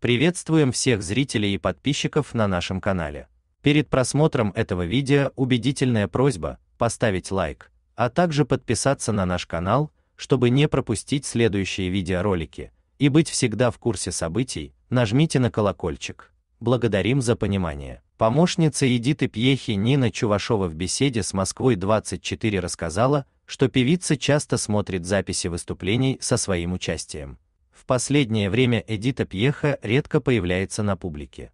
Приветствуем всех зрителей и подписчиков на нашем канале. Перед просмотром этого видео убедительная просьба поставить лайк, а также подписаться на наш канал, чтобы не пропустить следующие видеоролики и быть всегда в курсе событий, нажмите на колокольчик. Благодарим за понимание. Помощница Едиты Пьехи Нина Чувашова в беседе с Москвой 24 рассказала, что певица часто смотрит записи выступлений со своим участием последнее время Эдита Пьеха редко появляется на публике.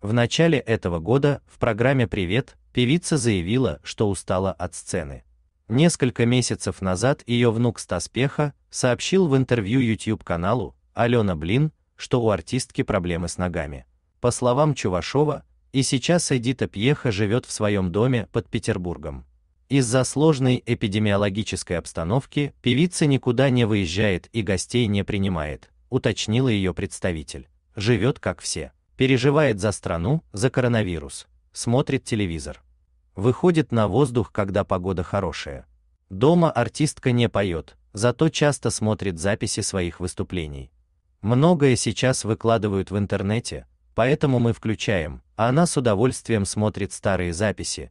В начале этого года в программе «Привет» певица заявила, что устала от сцены. Несколько месяцев назад ее внук Стас Пеха сообщил в интервью YouTube-каналу «Алена Блин», что у артистки проблемы с ногами. По словам Чувашова, и сейчас Эдита Пьеха живет в своем доме под Петербургом. Из-за сложной эпидемиологической обстановки певица никуда не выезжает и гостей не принимает, уточнила ее представитель. Живет как все, переживает за страну, за коронавирус, смотрит телевизор. Выходит на воздух, когда погода хорошая. Дома артистка не поет, зато часто смотрит записи своих выступлений. Многое сейчас выкладывают в интернете, поэтому мы включаем, а она с удовольствием смотрит старые записи,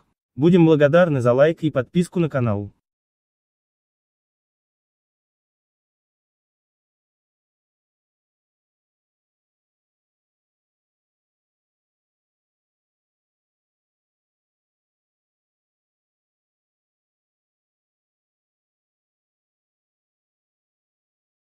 Будем благодарны за лайк и подписку на канал.